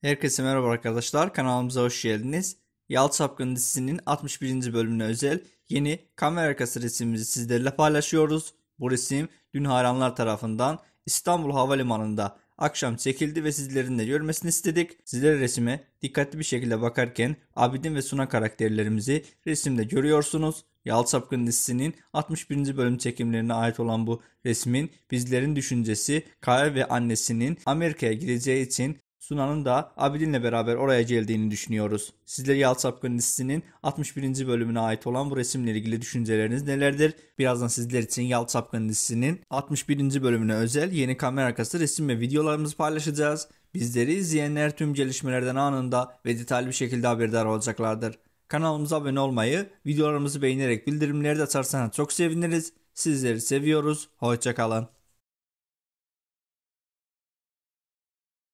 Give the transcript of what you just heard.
Herkese merhaba arkadaşlar. Kanalımıza hoş geldiniz. Yal Çapkın dizisinin 61. bölümüne özel yeni kamera arkası resimimizi sizlerle paylaşıyoruz. Bu resim dün hayranlar tarafından İstanbul Havalimanı'nda akşam çekildi ve sizlerin de görmesini istedik. Sizler resime dikkatli bir şekilde bakarken Abidin ve Suna karakterlerimizi resimde görüyorsunuz. Yal Çapkın dizisinin 61. bölüm çekimlerine ait olan bu resmin bizlerin düşüncesi Kaya ve annesinin Amerika'ya gideceği için Sunan'ın da Abidin'le beraber oraya geldiğini düşünüyoruz. Sizlere Yalçı listesinin 61. bölümüne ait olan bu resimle ilgili düşünceleriniz nelerdir? Birazdan sizler için Yalçı listesinin 61. bölümüne özel yeni kamera arkası resim ve videolarımızı paylaşacağız. Bizleri izleyenler tüm gelişmelerden anında ve detaylı bir şekilde haberdar olacaklardır. Kanalımıza abone olmayı, videolarımızı beğenerek bildirimleri de açarsanız çok seviniriz. Sizleri seviyoruz. Hoşçakalın.